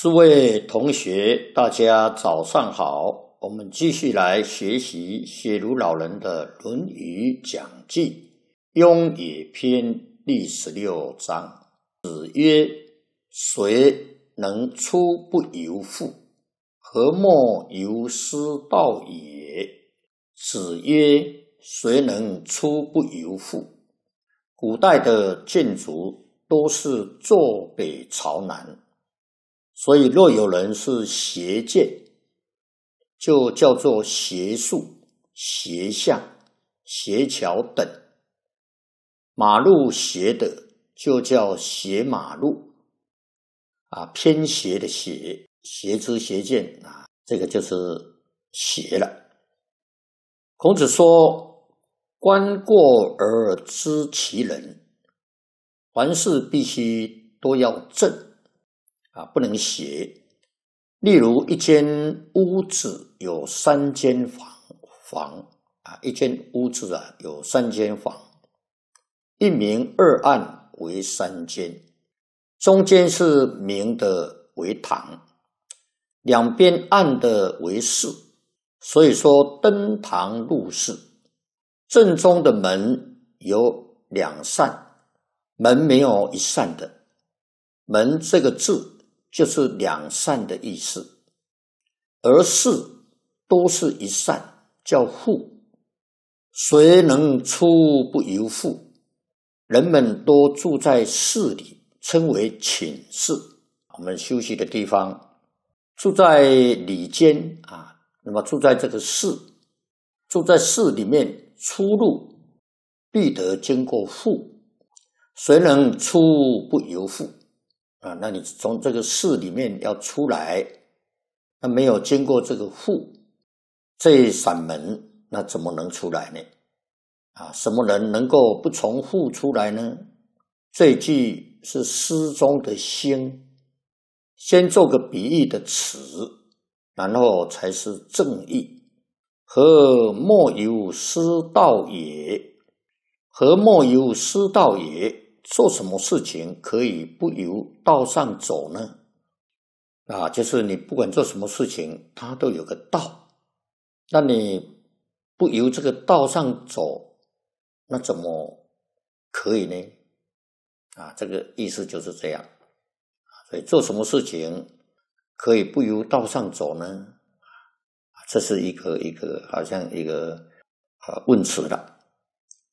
诸位同学，大家早上好。我们继续来学习雪如老人的《论语讲记·雍也篇》第十六章。子曰：“谁能出不由父？何莫由师道也？”子曰：“谁能出不由父？”古代的建筑都是坐北朝南。所以，若有人是邪见，就叫做邪术、邪相、邪桥等。马路斜的，就叫邪马路。啊，偏斜的斜，邪之邪见啊，这个就是邪了。孔子说：“观过而知其人。”凡事必须都要正。啊，不能斜。例如，一间屋子有三间房房啊，一间屋子啊有三间房，一明二暗为三间，中间是明的为堂，两边暗的为室。所以说，登堂入室。正中的门有两扇，门没有一扇的。门这个字。就是两善的意思，而是都是一善，叫富。谁能出不由富？人们都住在市里，称为寝室，我们休息的地方。住在里间啊，那么住在这个市，住在市里面，出入必得经过户。谁能出不由户？啊，那你从这个市里面要出来，那没有经过这个户这扇门，那怎么能出来呢？啊，什么人能够不从户出来呢？这句是诗中的兴”，先做个比喻的词，然后才是正义。何莫由失道也？何莫由失道也？做什么事情可以不由道上走呢？啊，就是你不管做什么事情，它都有个道。那你不由这个道上走，那怎么可以呢？啊，这个意思就是这样。所以做什么事情可以不由道上走呢？啊，这是一个一个好像一个啊问词了。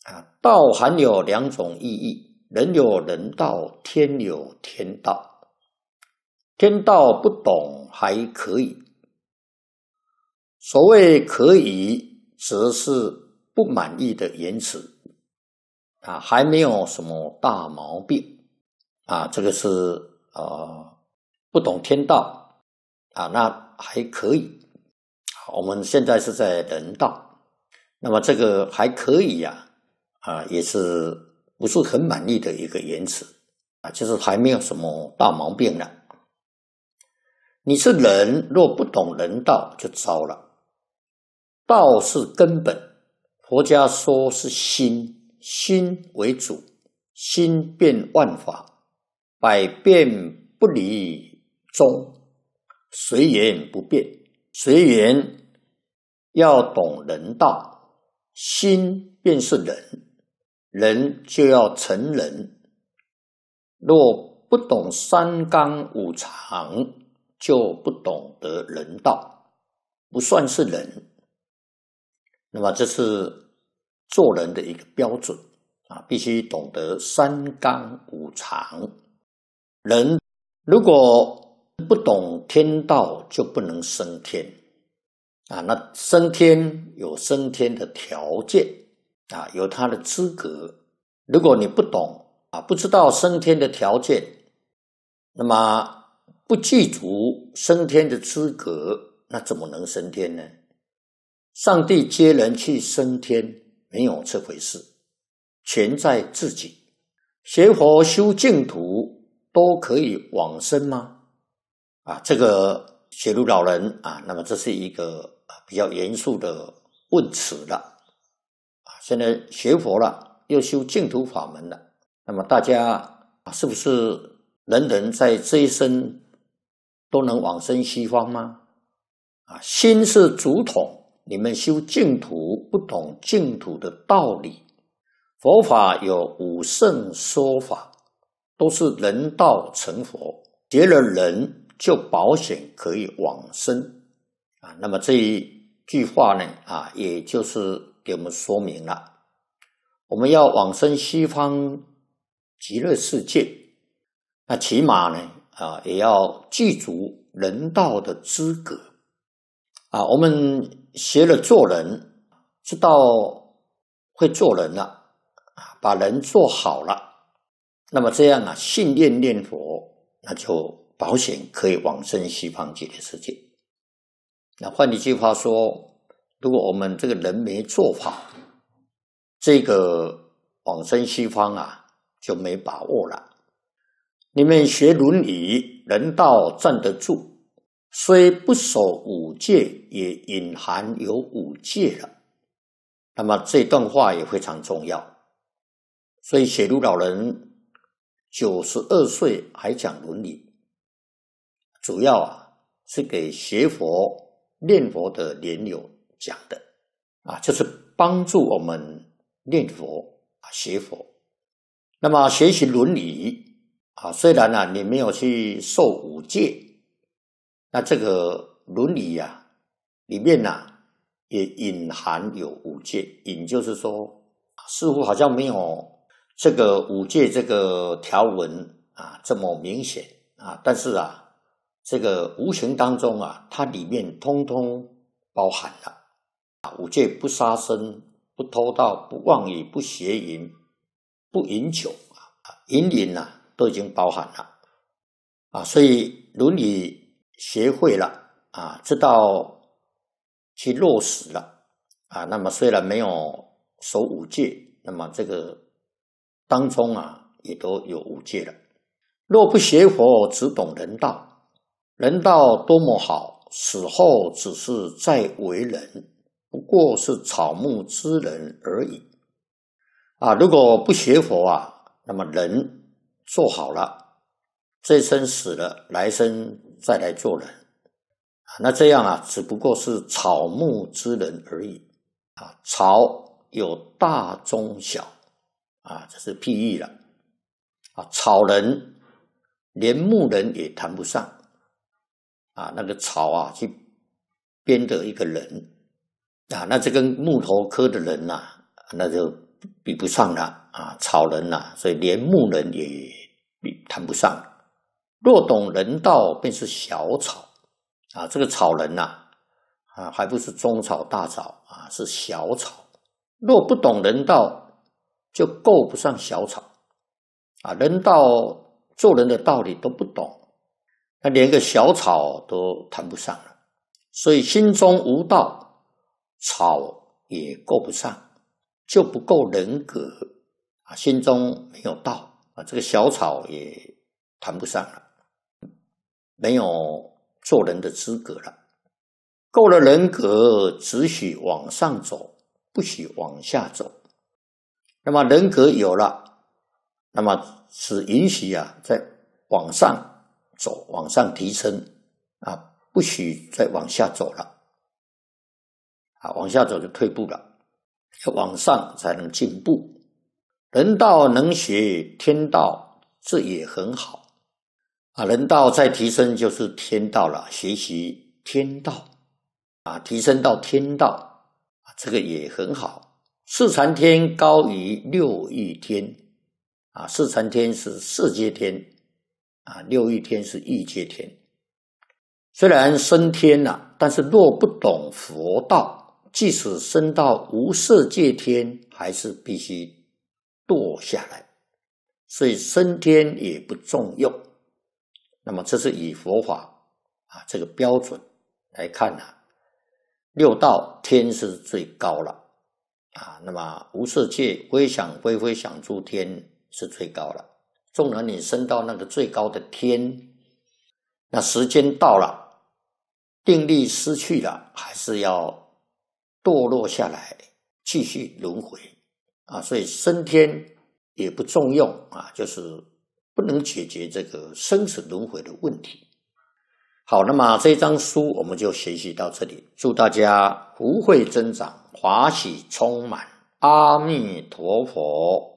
啊，道含有两种意义。人有人道，天有天道。天道不懂还可以，所谓可以，则是不满意的言辞啊，还没有什么大毛病啊。这个是呃，不懂天道啊，那还可以。好，我们现在是在人道，那么这个还可以呀啊，也是。不是很满意的一个言辞啊，就是还没有什么大毛病呢。你是人，若不懂人道就糟了。道是根本，佛家说是心，心为主，心变万法，百变不离宗，随缘不变，随缘要懂人道，心便是人。人就要成人，若不懂三纲五常，就不懂得人道，不算是人。那么这是做人的一个标准啊，必须懂得三纲五常。人如果不懂天道，就不能升天啊。那升天有升天的条件。啊，有他的资格。如果你不懂啊，不知道升天的条件，那么不具足升天的资格，那怎么能升天呢？上帝接人去升天，没有这回事，全在自己。学佛修净土都可以往生吗？啊，这个写庐老人啊，那么这是一个比较严肃的问词了。现在学佛了，又修净土法门了。那么大家啊，是不是人人在这一生都能往生西方吗？啊，心是主统，你们修净土不懂净土的道理。佛法有五圣说法，都是人道成佛，结了人就保险可以往生。啊，那么这一句话呢，啊，也就是。给我们说明了，我们要往生西方极乐世界，那起码呢啊，也要具足人道的资格啊。我们学了做人，知道会做人了把人做好了，那么这样啊，信念念佛，那就保险可以往生西方极乐世界。那换一句话说。如果我们这个人没做好，这个往生西方啊就没把握了。你们学伦理，人道站得住，虽不守五戒，也隐含有五戒了。那么这段话也非常重要。所以写庐老人九十二岁还讲伦理，主要啊是给学佛、念佛的莲友。讲的啊，就是帮助我们念佛啊，学佛。那么学习伦理啊，虽然呢你没有去受五戒，那这个伦理呀里面呢也隐含有五戒，隐就是说似乎好像没有这个五戒这个条文啊这么明显啊，但是啊这个无形当中啊，它里面通通包含了。五戒不杀生、不偷盗、不妄语、不邪淫、不饮酒啊，淫淫呐都已经包含了啊。所以，如你学会了啊，知道去落实了啊，那么虽然没有守五戒，那么这个当中啊也都有五戒了。若不学佛，只懂人道，人道多么好，死后只是再为人。不过是草木之人而已啊！如果不学佛啊，那么人做好了，这生死了，来生再来做人啊，那这样啊，只不过是草木之人而已啊！草有大中小啊，这是譬喻了啊。草人连木人也谈不上啊，那个草啊，就编的一个人。啊，那这跟木头科的人呐，那就比不上了啊。草人呐，所以连木人也比谈不上。若懂人道，便是小草啊。这个草人呐，啊，还不是中草大草啊，是小草。若不懂人道，就够不上小草啊。人道做人的道理都不懂，那连个小草都谈不上了。所以心中无道。草也够不上，就不够人格啊！心中没有道啊，这个小草也谈不上了，没有做人的资格了。够了人格，只许往上走，不许往下走。那么人格有了，那么只允许啊，在往上走，往上提升啊，不许再往下走了。往下走就退步了，要往上才能进步。人道能学天道，这也很好。啊，人道再提升就是天道了，学习天道，啊，提升到天道，这个也很好。四禅天高于六欲天，啊，四禅天是四阶天，啊，六欲天是欲界天。虽然升天了，但是若不懂佛道，即使升到无色界天，还是必须堕下来，所以升天也不重要。那么，这是以佛法啊这个标准来看呢，六道天是最高了啊。那么无色界归想、归微想诸天是最高了。纵然你升到那个最高的天，那时间到了，定力失去了，还是要。堕落下来，继续轮回，啊，所以升天也不重用啊，就是不能解决这个生死轮回的问题。好，那么这一章书我们就学习到这里。祝大家福慧增长，法喜充满。阿弥陀佛。